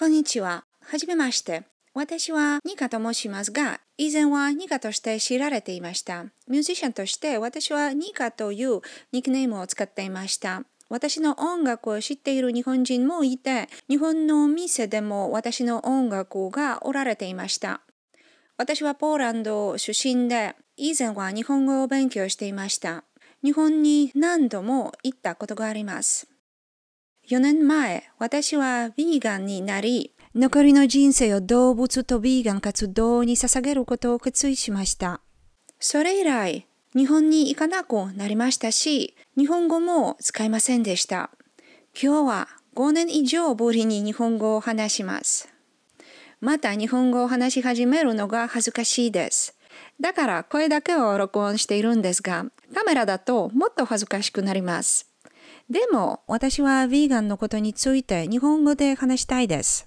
こんにちは。はじめまして。私はニカと申しますが、以前はニカとして知られていました。ミュージシャンとして私はニカというニックネームを使っていました。私の音楽を知っている日本人もいて、日本の店でも私の音楽がおられていました。私はポーランド出身で、以前は日本語を勉強していました。日本に何度も行ったことがあります。4年前、私はヴィーガンになり、残りの人生を動物とヴィーガン活動に捧げることを決意しました。それ以来、日本に行かなくなりましたし、日本語も使いませんでした。今日は5年以上ぶりに日本語を話します。また日本語を話し始めるのが恥ずかしいです。だから声だけを録音しているんですが、カメラだともっと恥ずかしくなります。でも私はヴィーガンのことについて日本語で話したいです。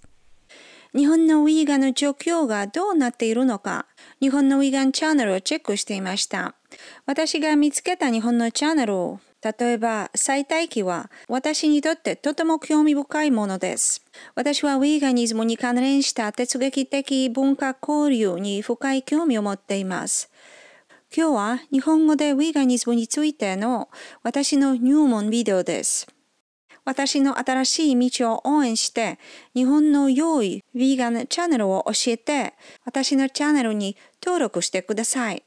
日本のヴィーガンの状況がどうなっているのか、日本のヴィーガンチャンネルをチェックしていました。私が見つけた日本のチャンネル例えば、最大期は私にとってとても興味深いものです。私はウィーガニズムに関連した哲学的文化交流に深い興味を持っています。今日は日本語でウィガニズムについての私の入門ビデオです。私の新しい道を応援して、日本の良いヴィーガンチャンネルを教えて、私のチャンネルに登録してください。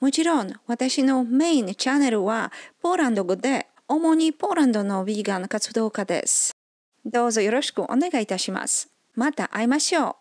もちろん、私のメインチャンネルはポーランド語で、主にポーランドのヴィーガン活動家です。どうぞよろしくお願いいたします。また会いましょう。